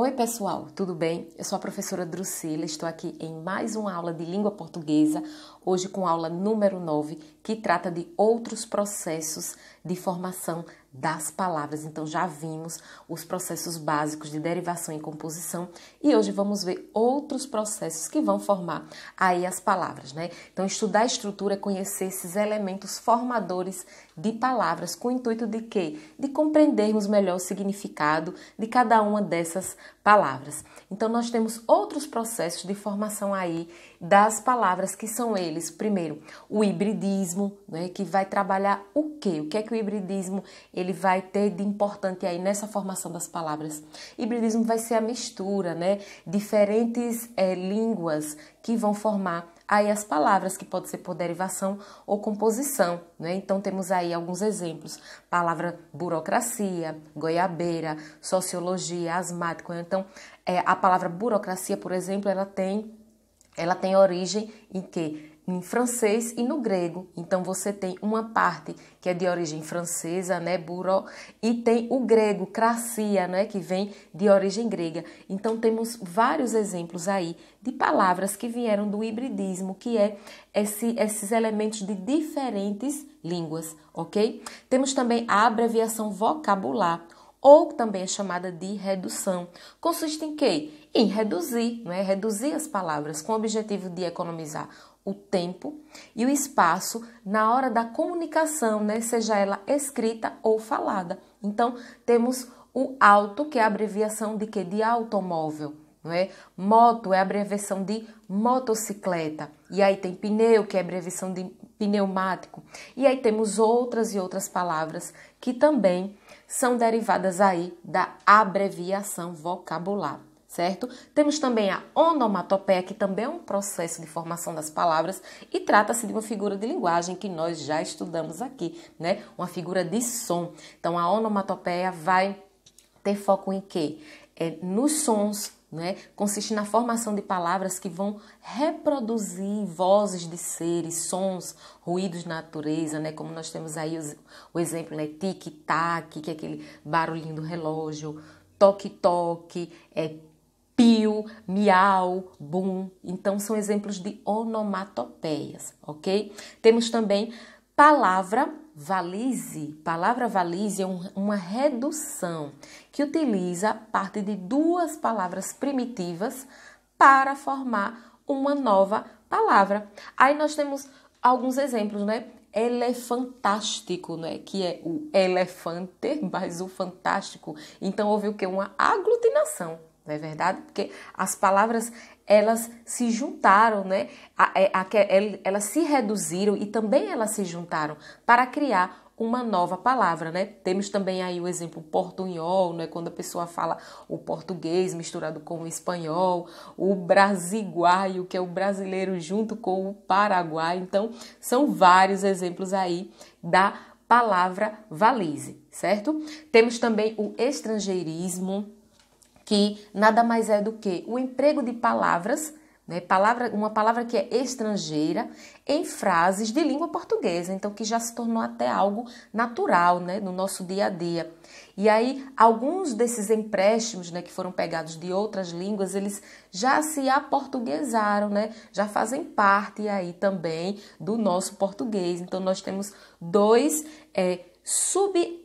Oi, pessoal, tudo bem? Eu sou a professora Drusila, estou aqui em mais uma aula de língua portuguesa, hoje com aula número 9, que trata de outros processos de formação das palavras. Então já vimos os processos básicos de derivação e composição e hoje vamos ver outros processos que vão formar aí as palavras, né? Então estudar a estrutura é conhecer esses elementos formadores de palavras com o intuito de quê? De compreendermos melhor o significado de cada uma dessas palavras. Então nós temos outros processos de formação aí das palavras que são eles. Primeiro, o hibridismo, né, que vai trabalhar o quê? O que é que o hibridismo ele vai ter de importante aí nessa formação das palavras? Hibridismo vai ser a mistura, né, diferentes é, línguas que vão formar aí as palavras que pode ser por derivação ou composição, né? Então temos aí alguns exemplos: palavra burocracia, goiabeira, sociologia, asmático. Né? Então é, a palavra burocracia, por exemplo, ela tem ela tem origem em que em francês e no grego. Então você tem uma parte que é de origem francesa, né, buró, e tem o grego, cracia, né, que vem de origem grega. Então temos vários exemplos aí de palavras que vieram do hibridismo, que é esse, esses elementos de diferentes línguas, ok? Temos também a abreviação vocabular, ou também é chamada de redução. Consiste em quê? em reduzir, é? reduzir as palavras com o objetivo de economizar o tempo e o espaço na hora da comunicação, né? seja ela escrita ou falada. Então, temos o auto, que é a abreviação de que? De automóvel. Não é? Moto é a abreviação de motocicleta. E aí tem pneu, que é a abreviação de pneumático. E aí temos outras e outras palavras que também são derivadas aí da abreviação vocabular certo? Temos também a onomatopeia, que também é um processo de formação das palavras e trata-se de uma figura de linguagem que nós já estudamos aqui, né? Uma figura de som. Então a onomatopeia vai ter foco em quê? É nos sons, né? Consiste na formação de palavras que vão reproduzir vozes de seres, sons, ruídos da natureza, né? Como nós temos aí os, o exemplo, né? Tic-tac, que é aquele barulhinho do relógio, toque-toque, é pio, miau, bum. Então são exemplos de onomatopeias, ok? Temos também palavra valise. Palavra valise é um, uma redução que utiliza parte de duas palavras primitivas para formar uma nova palavra. Aí nós temos alguns exemplos, né? elefantástico, né? Que é o elefante mais o fantástico. Então houve o que? Uma aglutinação não é verdade? Porque as palavras elas se juntaram, né? A, é, a, a, é, elas se reduziram e também elas se juntaram para criar uma nova palavra, né? Temos também aí o exemplo portunhol, né? Quando a pessoa fala o português misturado com o espanhol, o brasiguaio, que é o brasileiro junto com o paraguai. Então, são vários exemplos aí da palavra valise, certo? Temos também o estrangeirismo, que nada mais é do que o emprego de palavras, né, palavra, uma palavra que é estrangeira, em frases de língua portuguesa, então que já se tornou até algo natural né, no nosso dia a dia. E aí, alguns desses empréstimos né, que foram pegados de outras línguas, eles já se aportuguesaram, né, já fazem parte aí também do nosso português. Então, nós temos dois é, sub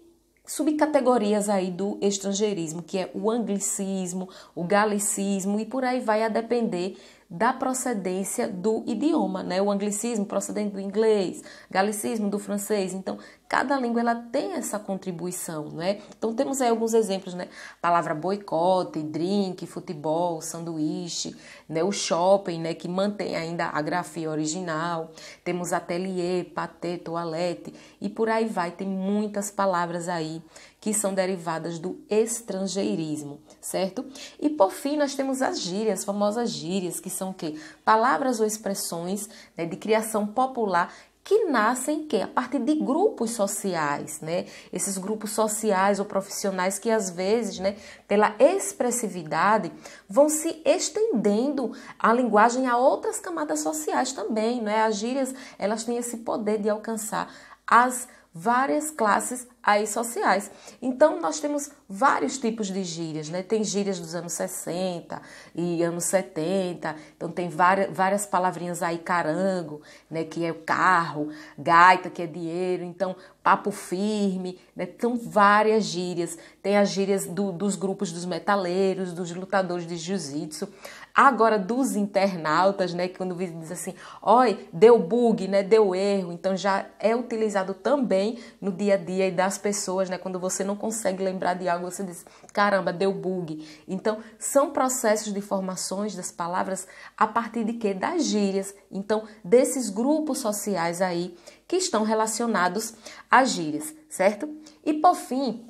subcategorias aí do estrangeirismo, que é o anglicismo, o galicismo e por aí vai a depender da procedência do idioma, né? O anglicismo procedente do inglês, galicismo do francês. Então, cada língua ela tem essa contribuição, né? Então, temos aí alguns exemplos, né? Palavra boicote, drink, futebol, sanduíche, né? O shopping, né? Que mantém ainda a grafia original. Temos ateliê, patê, toalete e por aí vai. Tem muitas palavras aí que são derivadas do estrangeirismo, certo? E por fim, nós temos as gírias, as famosas gírias, que são o quê? Palavras ou expressões né, de criação popular que nascem que a partir de grupos sociais, né? Esses grupos sociais ou profissionais que às vezes, né, pela expressividade, vão se estendendo a linguagem a outras camadas sociais também, não é? As gírias, elas têm esse poder de alcançar as várias classes aí sociais. Então nós temos vários tipos de gírias, né? Tem gírias dos anos 60 e anos 70. Então tem várias, várias palavrinhas aí carango, né, que é o carro, gaita que é dinheiro, então papo firme, né? Então várias gírias. Tem as gírias do, dos grupos dos metaleiros, dos lutadores de jiu-jitsu. Agora, dos internautas, né, que quando diz assim, oi, deu bug, né, deu erro, então já é utilizado também no dia a dia e das pessoas, né, quando você não consegue lembrar de algo, você diz, caramba, deu bug. Então, são processos de formações das palavras a partir de quê? Das gírias. Então, desses grupos sociais aí que estão relacionados às gírias, certo? E por fim,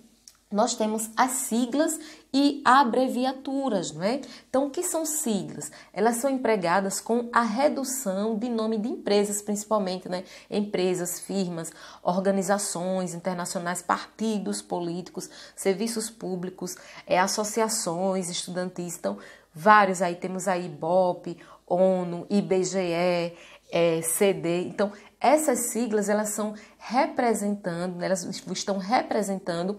nós temos as siglas e abreviaturas, não é? Então, o que são siglas? Elas são empregadas com a redução de nome de empresas, principalmente, né? Empresas, firmas, organizações internacionais, partidos políticos, serviços públicos, é, associações estudantis. Então, vários aí temos a IBOP, ONU, IBGE, é, CD. Então, essas siglas elas são representando, elas estão representando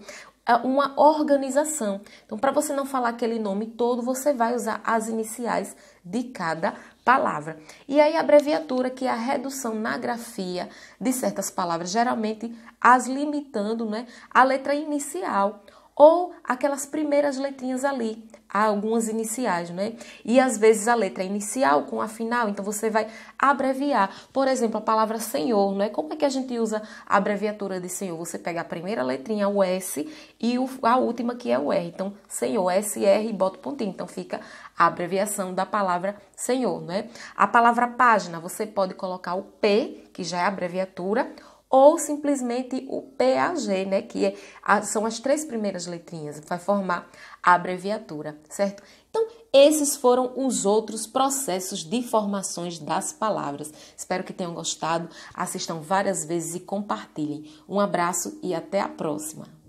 uma organização. Então, para você não falar aquele nome todo, você vai usar as iniciais de cada palavra. E aí, a abreviatura, que é a redução na grafia de certas palavras, geralmente as limitando né, a letra inicial ou aquelas primeiras letrinhas ali, há algumas iniciais, né? E às vezes a letra é inicial com a final, então você vai abreviar. Por exemplo, a palavra Senhor, né? Como é que a gente usa a abreviatura de Senhor? Você pega a primeira letrinha, o S, e a última que é o R. Então, Senhor, S R bota o pontinho. Então fica a abreviação da palavra Senhor, né? A palavra página, você pode colocar o P, que já é abreviatura, ou simplesmente o PAG, né, que é, são as três primeiras letrinhas, vai formar a abreviatura, certo? Então, esses foram os outros processos de formações das palavras. Espero que tenham gostado, assistam várias vezes e compartilhem. Um abraço e até a próxima!